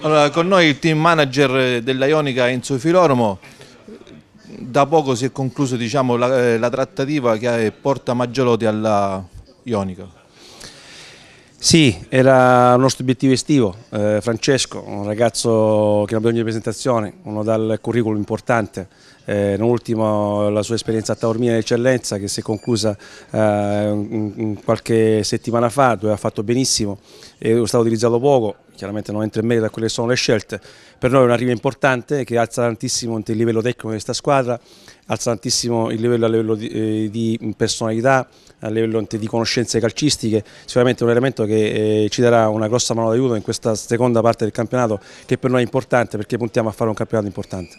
Allora, con noi il team manager della Ionica Enzo Filoromo. Da poco si è conclusa diciamo, la, eh, la, trattativa che eh, porta Maggiolotti alla Ionica. Sì, era il nostro obiettivo estivo. Eh, Francesco, un ragazzo che non ha bisogno di presentazione, uno dal curriculum importante, eh, non ultimo la sua esperienza a Taormina d'Eccellenza che si è conclusa eh, qualche settimana fa dove ha fatto benissimo, è stato utilizzato poco, chiaramente non entra in merito a quelle che sono le scelte, per noi è una riva importante che alza tantissimo il livello tecnico di questa squadra, alza tantissimo il livello a livello di, eh, di personalità, a livello di conoscenze calcistiche, sicuramente è un elemento che eh, ci darà una grossa mano d'aiuto in questa seconda parte del campionato che per noi è importante perché puntiamo a fare un campionato importante.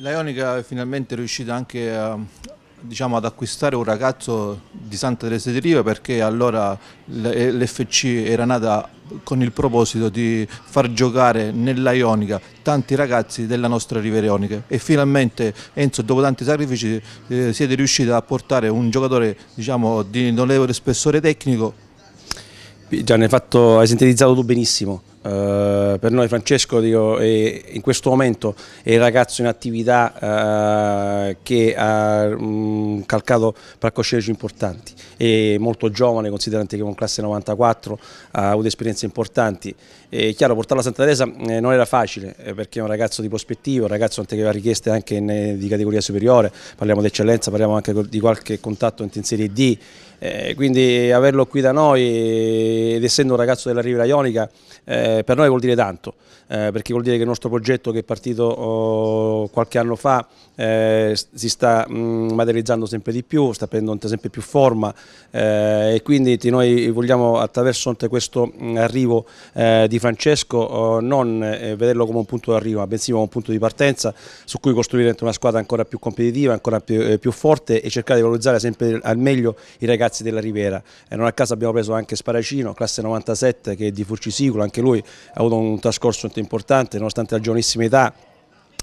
La Ionica è finalmente riuscita anche a, diciamo, ad acquistare un ragazzo di Santa Teresa di Riva perché allora eh, l'FC era nata con il proposito di far giocare nella Ionica tanti ragazzi della nostra Riviera Ionica e finalmente Enzo dopo tanti sacrifici eh, siete riusciti a portare un giocatore diciamo, di notevole spessore tecnico Gianni hai, hai sintetizzato tu benissimo eh, per noi Francesco dico, è, in questo momento è il ragazzo in attività uh, che ha um, calcato palcoscenici importanti, è molto giovane considerando che con classe 94 ha avuto esperienze importanti, E, chiaro portarlo a Santa Teresa eh, non era facile eh, perché è un ragazzo di prospettiva, un ragazzo che aveva richieste anche in, eh, di categoria superiore, parliamo di eccellenza, parliamo anche di qualche contatto in Serie D, eh, quindi averlo qui da noi ed essendo un ragazzo della Riviera Ionica eh, per noi vuol dire tanto eh, perché vuol dire che il nostro progetto che è partito oh, qualche anno fa eh, si sta mh, mm, materializzando sempre di più, sta prendendo sempre più forma eh, e quindi noi vogliamo attraverso questo mh, mm, arrivo di Francesco oh, non vederlo come un punto d'arrivo ma bensì come un punto di partenza su cui costruire una squadra ancora più competitiva, ancora più, più forte e cercare di valorizzare sempre al meglio i ragazzi ragazzi della Rivera e non a caso abbiamo preso anche Sparacino, classe 97 che è di Furcisicolo, anche lui ha avuto un trascorso molto importante nonostante la giovanissima età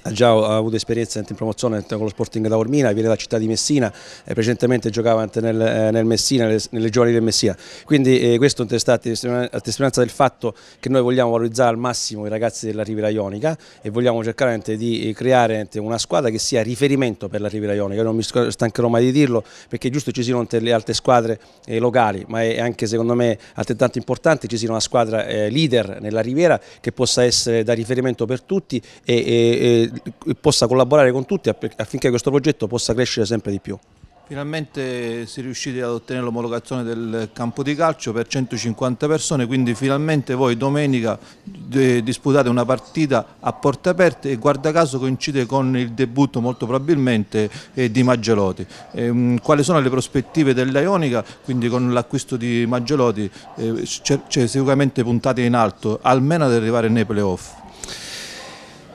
ha già avuto esperienza in promozione con lo Sporting da Ormina, viene da città di Messina, eh, precedentemente giocava nel, eh, nel Messina, nelle, nelle giovani del Messina. Quindi eh, questo è a testimonianza del fatto che noi vogliamo valorizzare al massimo i ragazzi della Riviera Ionica e vogliamo cercare di eh, creare una squadra che sia riferimento per la Riviera Ionica. Io non mi stancherò mai di dirlo perché è giusto ci siano le altre squadre eh, locali, ma è anche secondo me altrettanto importante ci sia una squadra eh, leader nella Riviera che possa essere da riferimento per tutti e, e, e possa collaborare con tutti affinché questo progetto possa crescere sempre di più. Finalmente si è riusciti ad ottenere l'omologazione del campo di calcio per 150 persone, quindi finalmente voi domenica eh, disputate una partita a porte aperte e guarda caso coincide con il debutto molto probabilmente eh, di Maggelotti. Ehm, quali sono le prospettive dell'Ionica? Quindi con l'acquisto di Maggelotti eh, cioè sicuramente puntate in alto, almeno ad arrivare nei playoff.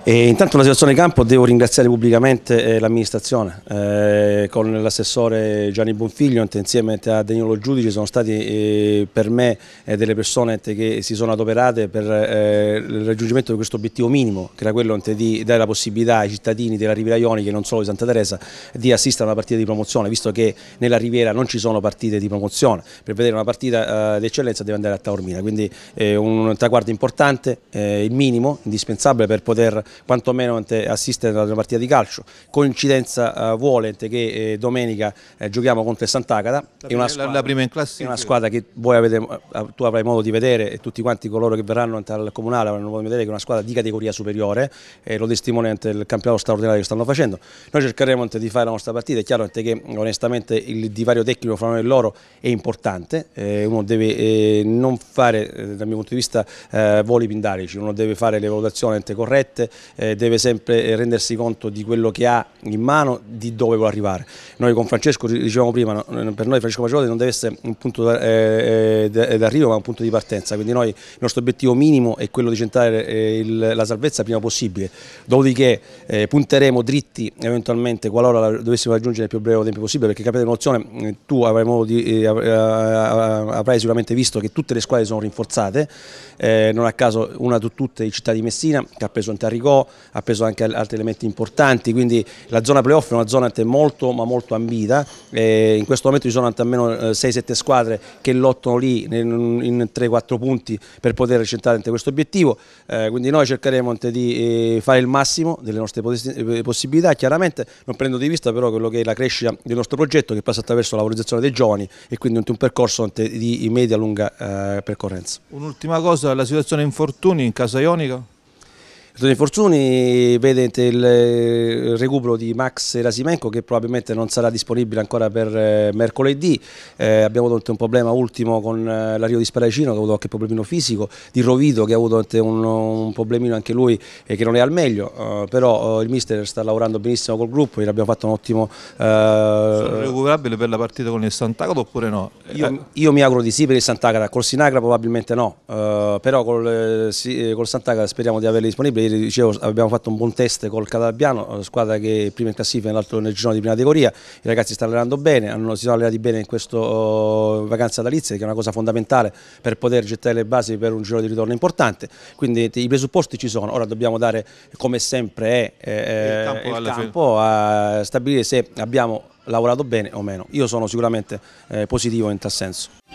E intanto la situazione in campo devo ringraziare pubblicamente eh, l'amministrazione, eh, con l'assessore Gianni Bonfiglio, insieme a Danilo Giudice sono stati eh, per me eh, delle persone che si sono adoperate per eh, il raggiungimento di questo obiettivo minimo, che era quello di dare la possibilità ai cittadini della Riviera Ionica e non solo di Santa Teresa di assistere a una partita di promozione, visto che nella Riviera non ci sono partite di promozione, per vedere una partita eh, di eccellenza deve andare a Taormina, quindi un traguardo importante, il minimo, indispensabile per poter quantomeno assistere ad una partita di calcio. Coincidenza eh, vuole che eh, domenica eh, giochiamo contro il Sant'Agata, è una, squadra, è una squadra che voi avete, tu avrai modo di vedere e tutti quanti coloro che verranno al comunale avranno modo di vedere che è una squadra di categoria superiore, e lo testimonia il campionato straordinario che stanno facendo. Noi cercheremo di fare la nostra partita, è chiaro che onestamente il divario tecnico fra noi e loro è importante, uno deve non fare dal mio punto di vista voli pindarici, uno deve fare le valutazioni corrette, eh, deve sempre rendersi conto di quello che ha in mano di dove vuole arrivare. Noi con Francesco, dicevamo prima, per noi Francesco Pacioli non deve essere un punto eh, eh, eh, d'arrivo ma un punto di partenza, quindi noi, il nostro obiettivo minimo è quello di centrare la salvezza prima possibile, dopodiché punteremo dritti eventualmente qualora dovessimo raggiungere il più breve tempo possibile, perché capite l'emozione, tu avrai, di, avrai, sicuramente visto che tutte le squadre sono rinforzate, non a caso una di tutte di Città di Messina che ha preso Antaricò, ha preso anche altri elementi importanti, quindi la la zona playoff è una zona molto ma molto ambita, eh, in questo momento ci sono almeno 6-7 eh, squadre che lottano lì in, 3-4 punti per poter centrare questo obiettivo, eh, quindi noi cercheremo di eh, fare il massimo delle nostre eh, possibilità, chiaramente non prendo di vista però quello che è la crescita del nostro progetto che passa attraverso la valorizzazione dei giovani e quindi un percorso di media-lunga percorrenza. Un'ultima cosa, la situazione infortuni in casa Ionica? Antonio Fortuni vede il eh, recupero di Max Rasimenko che probabilmente non sarà disponibile ancora per eh, mercoledì, eh, abbiamo avuto un problema ultimo con eh, l'arrivo di Sparacino che ha avuto anche un problemino fisico, di Rovito che ha avuto un, un problemino anche lui eh, che non è al meglio, eh, però il mister sta lavorando benissimo col gruppo, gli abbiamo fatto un ottimo... Sono recuperabile per la partita con il Sant'Agata oppure no? Io, io, mi auguro di sì per il Sant'Agata, col Sinagra probabilmente no, però col, sì, col Sant'Agata speriamo di averli disponibili ieri dicevo, abbiamo fatto un buon test col Catalabbiano, squadra che è prima in classifica nell'altro nel girone di prima categoria, i ragazzi stanno allenando bene, hanno, si sono allenati bene in questa uh, oh, vacanza natalizia che è una cosa fondamentale per poter gettare le basi per un giro di ritorno importante, quindi i presupposti ci sono, ora dobbiamo dare come sempre è, eh, il campo, il campo a stabilire se abbiamo lavorato bene o meno, io sono sicuramente eh, positivo in tal senso.